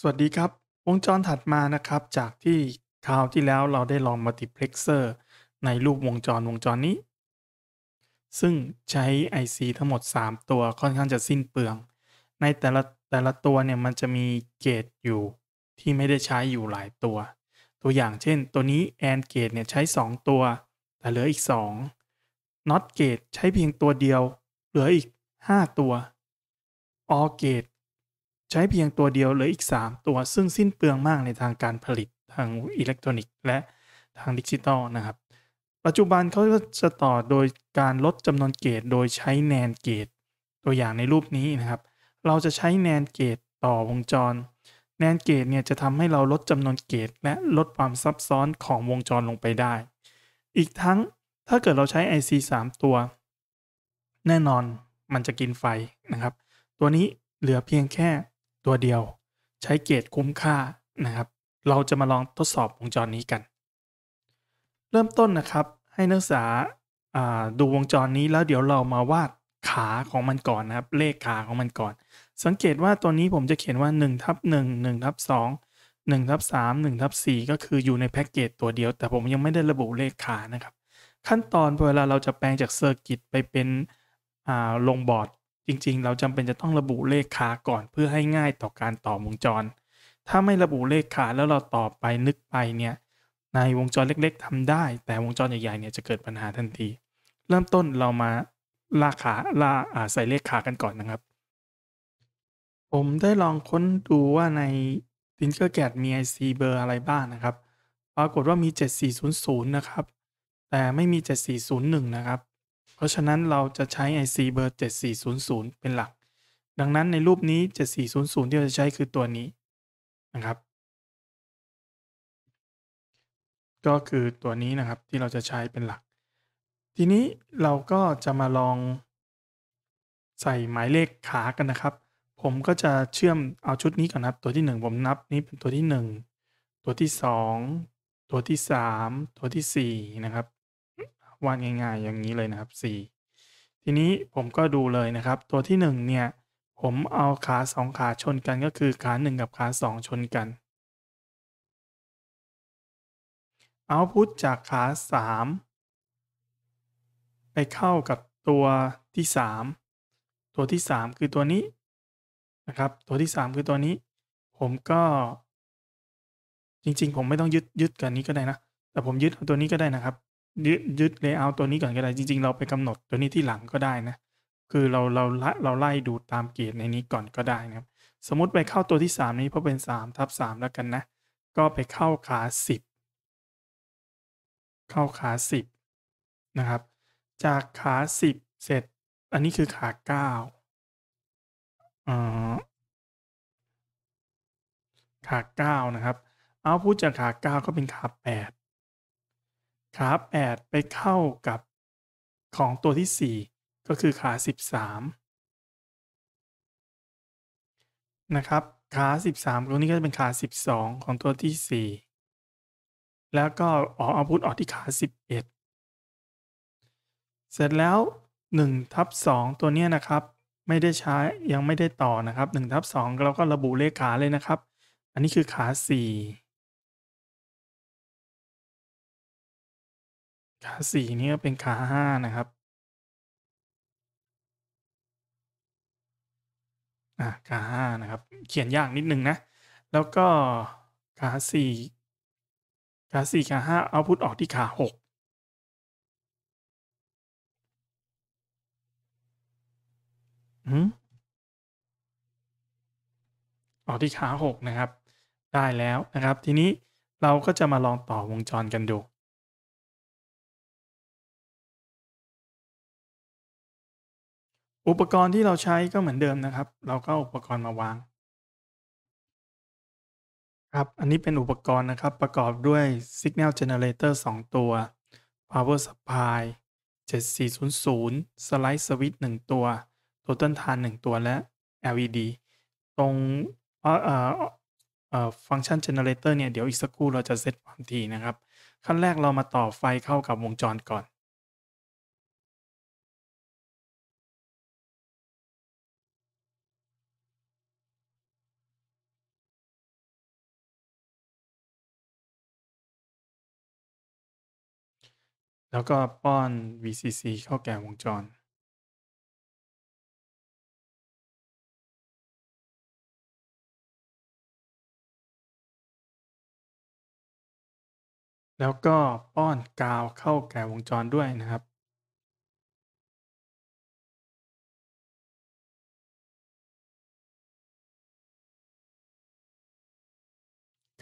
สวัสดีครับ วงจรถัดมานะครับ จากที่คราวที่แล้วเราได้ลองมัลติเพล็กเซอร์ในรูปวงจรวงจรนี้ ซึ่งใช้ IC ทั้งหมด 3 ตัวค่อนข้างจะสิ้นเปลือง ในแต่ละแต่ละตัวเนี่ย มันจะมีเกตอยู่ ที่ไม่ได้ใช้อยู่หลายตัว ตัวอย่างเช่น ตัวนี้แอนเกตเนี่ย ใช้ 2 ตัวแต่เหลืออีก 2 not เก e ใช้เพียงตัวเดียวเหลืออีก 5 ตัว all เก e ใช้เพียงตัวเดียวเลยออีก 3 ตัวซึ่งสิ้นเปลืองมากในทางการผลิตทางอิเล็กทรอนิกส์และทางดิจิตอลนะครับ ปัจจุบันเขาจะต่อโดยการลดจำนวนเกต โดยใช้แนนเกตตัวอย่างในรูปนี้นะครับ เราจะใช้แนนเกตต่อวงจร แนนเกตเนี่ยจะทำให้เราลดจำนวนเกต และลดความซับซ้อนของวงจรลงไปได้ อีกทั้งถ้าเกิดเราใช้ IC 3ตัว แน่นอนมันจะกินไฟนะครับ ตัวนี้เหลือเพียงแค่ตัวเดียวใช้เกจคุ้มค่านะครับ เราจะมาลองทดสอบวงจรนี้กัน เริ่มต้นนะครับ ให้นักศึกษาดูวงจรนี้แล้วเดี๋ยวเรามาวาดขาของมันก่อนนะครับเลขขาของมันก่อน สังเกตว่าตัวนี้ผมจะเขียนว่า1ทับ1 1ทับ2 1ทับ3 1ทับ4ก็คืออยู่ในแพ็กเกจตัวเดียว แต่ผมยังไม่ได้ระบุเลขขานะครับ ขั้นตอนเวลาเราจะแปลงจากเซอร์กิตไปเป็นลงบอร์ดจริงๆ เราจำเป็นจะต้องระบุเลขขาก่อนเพื่อให้ง่ายต่อการต่อวงจร ถ้าไม่ระบุเลขขาแล้วเราต่อไปนึกไปเนี่ย ในวงจรเล็กๆ ทำได้ แต่วงจรใหญ่ๆเนี่ยจะเกิดปัญหาทันที เริ่มต้นเรามาลากขาลาใส่เลขขากันก่อนนะครับ ผมได้ลองค้นดูว่าในนเ n อร์แกดมี IC เบอร์อะไรบ้างนะครับ ปรากฏว่ามี 7400 นะครับ แต่ไม่มี 7401 นะครับเพราะฉะนั้นเราจะใช้ IC เบอร์7400 เป็นหลัก ดังนั้นในรูปนี้ 7400 ที่เราจะใช้คือตัวนี้นะครับก็คือตัวนี้นะครับที่เราจะใช้เป็นหลัก ทีนี้เราก็จะมาลองใส่หมายเลขขากันนะครับ ผมก็จะเชื่อมเอาชุดนี้ก่อนนะครับตัวที่1ผมนับนี้เป็นตัวที่1ตัวที่2ตัวที่3ตัวที่4นะครับวาดง่ายๆอย่างนี้เลยนะครับ 4 ทีนี้ผมก็ดูเลยนะครับตัวที่ 1 เนี่ยผมเอาขา2 ขาชนกันก็คือขา1 กับขา2 ชนกันเอาพุทจากขา3 ไปเข้ากับตัวที่ 3 ตัวที่3คือตัวนี้นะครับ ตัวที่3คือตัวนี้ ผมก็ จริงๆผมไม่ต้องยึดยึดกันนี้ก็ได้นะแต่ผมยึดตัวนี้ก็ได้นะครับยึดยึดเลเยอร์ตัวนี้ก่อนก็ได้จริง ๆเราไปกำหนดตัวนี้ที่หลังก็ได้นะ คือเราเราเราไล่ดูตามเกรดในนี้ก่อนก็ได้นะครับ สมมติไปเข้าตัวที่ 3 นี้เพราะเป็น3ทับ3แล้วกันนะ ก็ไปเข้าขา 10 เข้าขา 10นะครับ จากขา 10 เสร็จ อันนี้คือขา9าขา 9 นะครับ เอาพูดจากขา 9 ก็เป็นขา 8ขาแดไปเข้ากับ ของตัวที่ 4 ก็คือขา13นะครับขา13ตรงนี้ก็จะเป็นขา12 ของตัวที่ 4 แล้วก็ออกอาวุธออกที่ขา11 เสร็จแล้ว1ทับ2 ตัวเนี้ยนะครับ ไม่ได้ใช้ยังไม่ได้ต่อนะครับ1ทับ2เราก็ระบุเลขขาเลยนะครับ อันนี้คือขา4ขาสี่นี่ก็เป็นขาห้านะครับอ่ะขาห้านะครับ เขียนยากนิดนึงนะ แล้วก็ขาสี่ขาสี่ขาห้าเอาพุทออกที่ขาหกอออกที่ขาหกนะครับ ได้แล้วนะครับ ทีนี้เราก็จะมาลองต่อวงจรกันดูอุปกรณ์ที่เราใช้ก็เหมือนเดิมนะครับ เราก็อุปกรณ์มาวางครับ อันนี้เป็นอุปกรณ์นะครับ ประกอบด้วย Signal Generator 2 ตัว Power Supply 7400 Slide Switch 1ตัว Total Tan 1ตัวและ LED ตรงฟังก์ชัน Generator เนี่ยเดี๋ยวอีกสักครู่เราจะเซตความถี่นะครับ ขั้นแรกเรามาต่อไฟเข้ากับวงจรก่อนแล้วก็ป้อน VCC เข้าแก่วงจร แล้วก็ป้อนกาวเข้าแก่วงจรด้วยนะครับ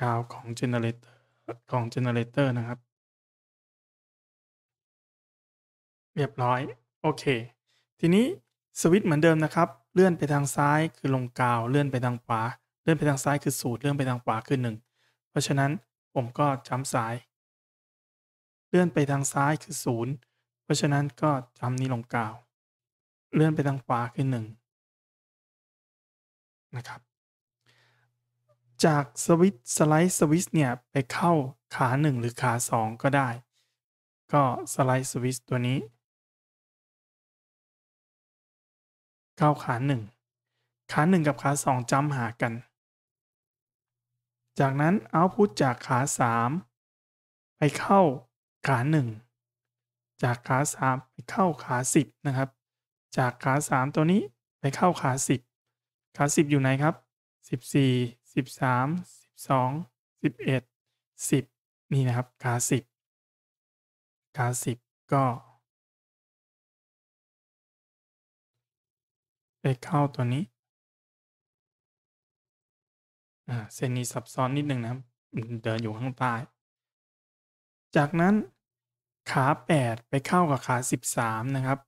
กาวของเจเนเรเตอร์ของเจเนเรเตอร์นะครับเรียบร้อย โอเค ทีนี้สวิตช์เหมือนเดิมนะครับ เลื่อนไปทางซ้ายคือลงกาวเลื่อนไปทางขวา เลื่อนไปทางซ้ายคือศูนย์เลื่อนไปทางขวาคือหนึ่งเพราะฉะนั้นผมก็จำซ้าย เลื่อนไปทางซ้ายคือศูนย์เพราะฉะนั้นก็จำนี้ลงกาวเลื่อนไปทางขวาคือหนึ่งนะครับ จากสวิตสไลด์สวิตเนี่ยไปเข้าขา1หรือขา2ก็ได้ ก็สไลด์สวิตตัวนี้เข้าขาหนึ่งขาหนึ่งกับขาสองจำหากัน จากนั้นเอาพุทจากขาสามไปเข้าขาหนึ่ง จากขาสามไปเข้าขาสิบนะครับ จากขาสามตัวนี้ไปเข้าขาสิบขาสิบอยู่ไหนครับสิบสี่สิบสามสิบสองสิบเอ็ดสิบนี่นะครับขาสิบขาสิบก็ไปเข้าตัวนี้เส้นนี้ซับซ้อนนิดนึงนะครับ เดินอยู่ข้างใต้ จากนั้น ขา 8 ไปเข้ากับขา 13 นะครับ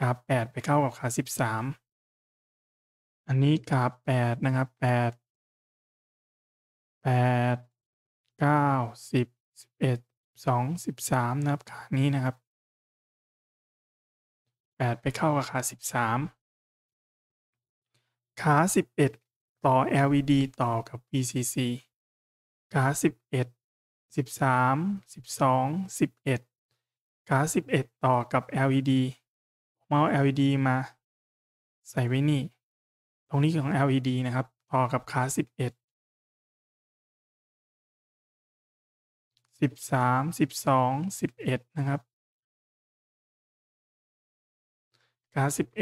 ขา8ไปเข้ากับขา 13 อันนี้ขา8นะครับ 8 8 9 10 11 2 13 นะครับ ขานี้นะครับ8ไปเข้ากับขา13ขา11 ต่อ LED ต่อกับ VCC ขา11 13 12 11ขา11 ต่อกับ LED เมาส์ LED มาใส่ไว้นี่ ตรงนี้ของ LED นะครับ ต่อกับขา11 13 12 11 นะครับ ขา11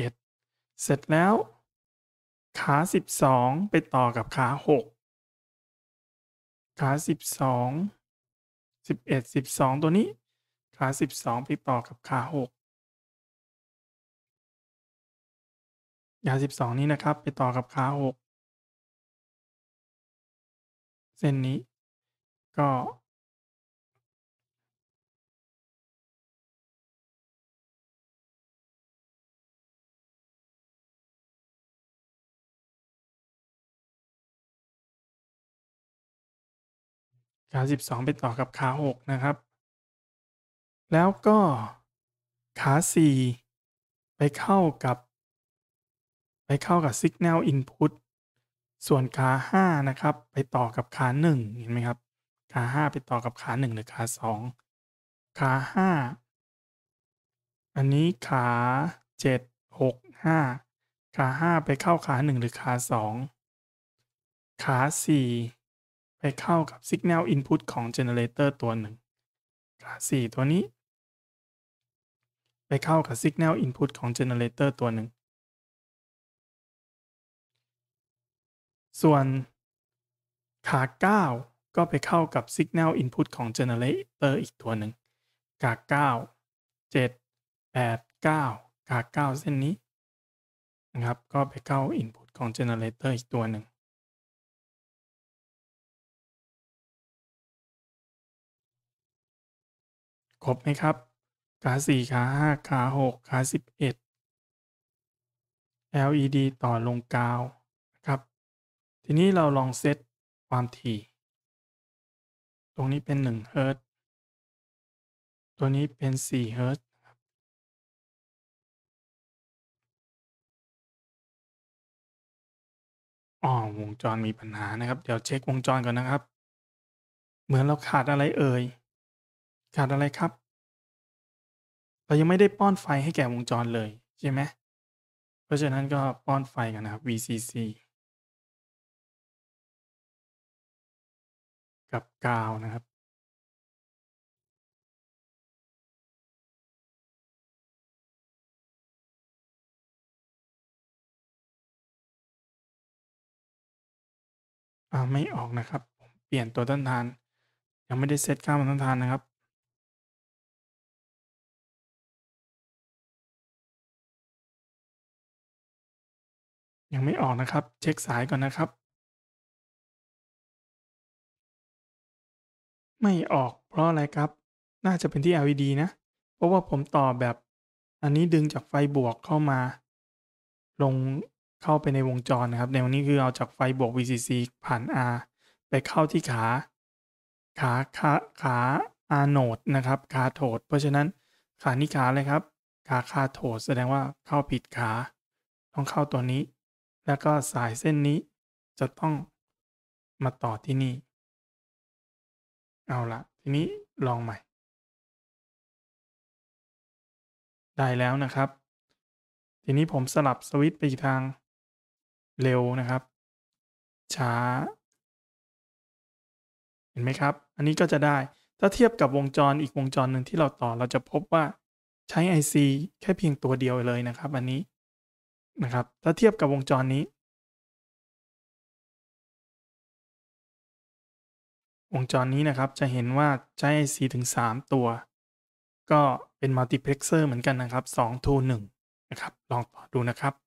เสร็จแล้วขาสิบสองไปต่อกับขาหกขาสิบสอง สิบเอ็ดสิบสองตัวนี้ ขาสิบสองไปต่อกับขาหกขาสิบสองนี้นะครับ ไปต่อกับขาหก เส้นนี้ ก็ขา 12 ไปต่อกับขา 6 นะครับ แล้วก็ ขา 4 ไปเข้ากับ ไปเข้ากับ Signal Input ส่วนขา 5 นะครับ ไปต่อกับขา1 เห็นไหมครับ ขา 5 ไปต่อกับขา 1 หรือขา 2 ขา 5 อันนี้ขา7 6 5 ขา 5 ไปเข้าขา 1 หรือขา 2 ขา 4ไปเข้ากับ Signal Input ของ Generator ตัวหนึ่งกราสี่ตัวนี้ ไปเข้ากับ Signal Input ของ Generator ตัวหนึ่งส่วนขา9 ก็ไปเข้ากับ Signal Input ของ Generator อีกตัวหนึ่งกา9 7 8 9กา9 เส้นนี้นะครับก็ไปเข้า Input ของ Generator อีกตัวหนึ่งครบไหมครับ ขาสี่ขาห้าขาหกขาสิบเอ็ด LED ต่อลงกาวนะครับ ทีนี้เราลองเซตความถี่ ตรงนี้เป็น1เฮิร์ตตัวนี้เป็น4เฮิร์ตอ๋อวงจรมีปัญหานะครับ เดี๋ยวเช็ควงจรก่อนนะครับ เหมือนเราขาดอะไรเอ่ยขาดอะไรครับ เรายังไม่ได้ป้อนไฟให้แก่วงจรเลยใช่ไหม เพราะฉะนั้นก็ป้อนไฟกันนะครับ VCC กับกาวนะครับ ไม่ออกนะครับ เปลี่ยนตัวต้นทาน ยังไม่ได้เซตค่ามันต้นทานนะครับยังไม่ออกนะครับ เช็คสายก่อนนะครับ ไม่ออกเพราะอะไรครับ น่าจะเป็นที่ LED นะ เพราะว่าผมต่อแบบอันนี้ดึงจากไฟบวกเข้ามา ลงเข้าไปในวงจรนะครับ ในวันนี้คือเอาจากไฟบวก VCC ผ่าน R ไปเข้าที่ขา ขา ขาขาอาโนดนะครับขาโถดเพราะฉะนั้นขานี้ขาเลยครับ ขาขาโถดแสดงว่าเข้าผิดขาต้องเข้าตัวนี้แล้วก็สายเส้นนี้จะต้องมาต่อที่นี่ เอาละทีนี้ลองใหม่ ได้แล้วนะครับ ทีนี้ผมสลับสวิตช์ไปอีกทางเร็วนะครับ ช้า เห็นไหมครับ อันนี้ก็จะได้ ถ้าเทียบกับวงจรอีกวงจรหนึ่งที่เราต่อเราจะพบว่าใช้ IC แค่เพียงตัวเดียวเลยนะครับอันนี้นะครับ ถ้าเทียบกับวงจรนี้ วงจรนี้นะครับจะเห็นว่า ใช้ IC ถึง 3 ตัวก็เป็นมัลติเพล็กเซอร์เหมือนกันนะครับ2 to 1นะครับ ลองต่อดูนะครับ